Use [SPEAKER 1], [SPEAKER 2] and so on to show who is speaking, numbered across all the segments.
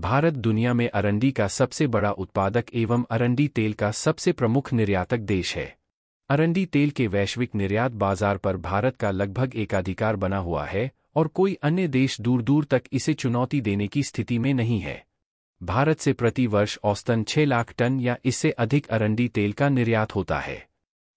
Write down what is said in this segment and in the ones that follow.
[SPEAKER 1] भारत दुनिया में अरंडी का सबसे बड़ा उत्पादक एवं अरंडी तेल का सबसे प्रमुख निर्यातक देश है अरंडी तेल के वैश्विक निर्यात बाजार पर भारत का लगभग एकाधिकार बना हुआ है और कोई अन्य देश दूर दूर तक इसे चुनौती देने की स्थिति में नहीं है भारत से प्रति वर्ष औसतन 6 लाख टन या इससे अधिक अरंडी तेल का निर्यात होता है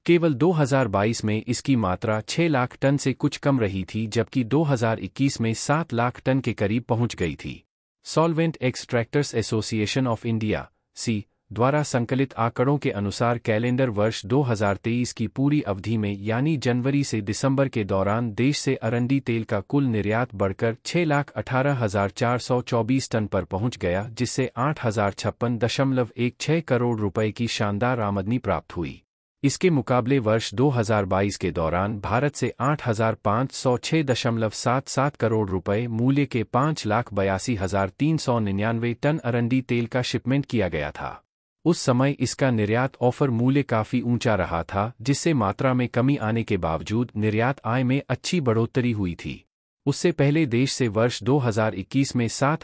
[SPEAKER 1] केवल 2022 में इसकी मात्रा 6 लाख टन से कुछ कम रही थी जबकि 2021 में 7 लाख टन के करीब पहुंच गई थी solvent extractors association of India सी द्वारा संकलित आंकड़ों के अनुसार कैलेंडर वर्ष 2023 की पूरी अवधि में यानी जनवरी से दिसंबर के दौरान देश से अरंडी तेल का कुल निर्यात बढ़कर छह लाख अठारह हजार चार सौ चौबीस टन पर पहुंच गया जिससे आठ हजार छप्पन दशमलव एक छह करोड़ रुपए की शानदार आमदनी प्राप्त हुई इसके मुकाबले वर्ष 2022 के दौरान भारत से आठ हजार पाँच सौ दशमलव सात सात करोड़ रुपए मूल्य के पाँच लाख बयासी हजार तीन सौ निन्यानवे टन अरंडी तेल का शिपमेंट किया गया था उस समय इसका निर्यात ऑफर मूल्य काफ़ी ऊंचा रहा था जिससे मात्रा में कमी आने के बावजूद निर्यात आय में अच्छी बढ़ोतरी हुई थी उससे पहले देश से वर्ष 2021 में सात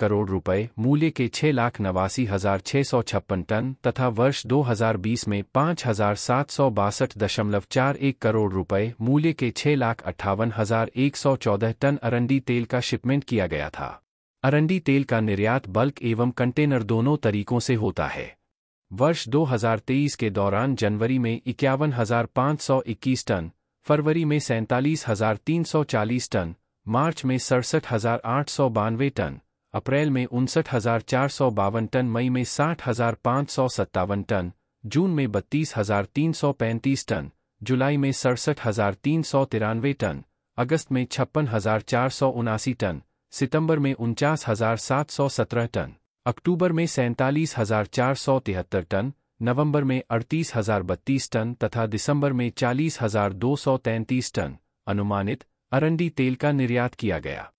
[SPEAKER 1] करोड़ रुपए मूल्य के छह लाख नवासी हजार सौ छप्पन टन तथा वर्ष 2020 में 5,762.41 करोड़ रुपए मूल्य के छह लाख अट्ठावन हजार एक सौ चौदह टन अरंडी तेल का शिपमेंट किया गया था अरंडी तेल का निर्यात बल्क एवं कंटेनर दोनों तरीकों से होता है वर्ष 2023 के दौरान जनवरी में इक्यावन टन फरवरी में सैंतालीस हजार तीन सौ चालीस टन मार्च में सड़सठ हजार आठ सौ बानवे टन अप्रैल में उनसठ हजार चार सौ बावन टन मई में साठ हजार सौ सत्तावन टन जून में बत्तीस हजार तीन सौ पैंतीस टन जुलाई में सड़सठ हजार तीन सौ तिरानवे टन अगस्त में छप्पन हजार चार सौ उनासी टन सितंबर में उनचास हजार सात सौ सत्रह टन अक्टूबर में सैंतालीस हजार चार सौ तिहत्तर टन नवंबर में अड़तीस हजार बत्तीस टन तथा दिसंबर में चालीस हजार दो सौ तैंतीस टन अनुमानित अरंडी तेल का निर्यात किया गया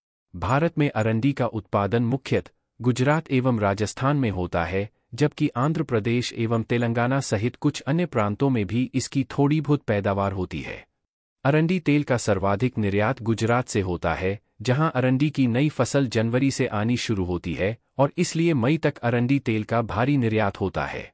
[SPEAKER 1] भारत में अरंडी का उत्पादन मुख्यतः गुजरात एवं राजस्थान में होता है जबकि आंध्र प्रदेश एवं तेलंगाना सहित कुछ अन्य प्रांतों में भी इसकी थोड़ी बहुत पैदावार होती है अरंडी तेल का सर्वाधिक निर्यात गुजरात से होता है जहां अरंडी की नई फसल जनवरी से आनी शुरू होती है और इसलिए मई तक अरंडी तेल का भारी निर्यात होता है